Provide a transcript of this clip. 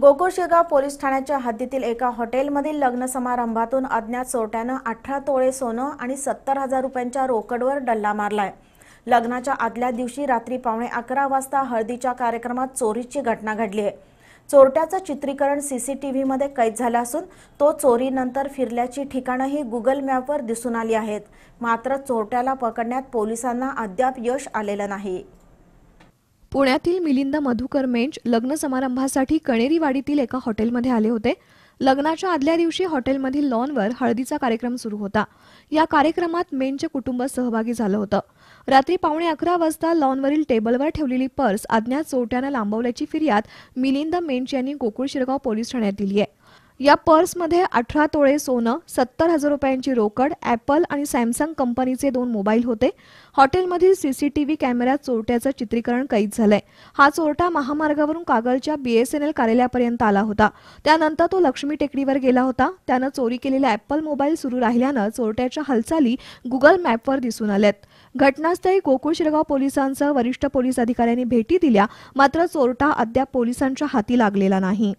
Gokul police ठाण्याच्या हद्दीतील एका हॉटेलमधील लग्न समारंभातून अज्ञात चोरट्यानं अठरा तोळे सोनं आणि सत्तर हजार रुपयांच्या रोकडवर डल्ला मारलाय लग्नाच्या आदल्या दिवशी रात्री पावणे अकरा वाजता हळदीच्या कार्यक्रमात चोरीची घटना घडली आहे चोरट्याचं चित्रीकरण सीसीटीव्हीमध्ये कैद झालं असून तो चोरीनंतर फिरल्याची ठिकाणंही गुगल मॅपवर दिसून आली आहेत मात्र चोरट्याला पकडण्यात पोलिसांना अद्याप यश आलेलं नाही पुण्यातील मिलिंद मधुकर मेंच लग्न समारंभासाठी कणेरीवाडीतील एका हॉटेलमध्ये आले होते लग्नाच्या आदल्या दिवशी हॉटेलमधील लॉनवर हळदीचा कार्यक्रम सुरू होता या कार्यक्रमात मेनचे कुटुंब सहभागी झालं होतं रात्री पावणे अकरा वाजता लॉनवरील टेबलवर ठेवलेली पर्स अज्ञात चोरट्यानं लांबवल्याची फिर्याद मिलिंद मेंच यांनी गोकुळ शिरगाव पोलीस ठाण्यात दिली आहे या पर्समध्ये अठरा तोळे सोनं सत्तर हजार रुपयांची रोकड ॲपल आणि सॅमसंग कंपनीचे दोन मोबाईल होते हॉटेलमधील सीसीटीव्ही कॅमेऱ्यात चोरट्याचं चित्रीकरण कैद झालंय हा चोरटा महामार्गावरून कागलच्या बीएसएनएल कार्यालयापर्यंत आला होता त्यानंतर तो लक्ष्मी टेकडीवर गेला होता त्यानं चोरी केलेला ॲपल मोबाईल सुरू राहिल्यानं चोरट्याच्या हालचाली गुगल मॅपवर दिसून आल्यात घटनास्थळी गोकुळ शिरगाव पोलिसांसह वरिष्ठ पोलीस अधिकाऱ्यांनी भेटी दिल्या मात्र चोरटा अद्याप पोलिसांच्या हाती लागलेला नाही